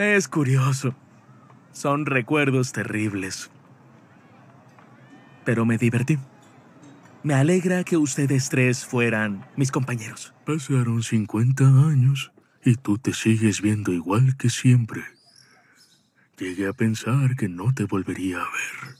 Es curioso. Son recuerdos terribles. Pero me divertí. Me alegra que ustedes tres fueran mis compañeros. Pasaron 50 años y tú te sigues viendo igual que siempre. Llegué a pensar que no te volvería a ver.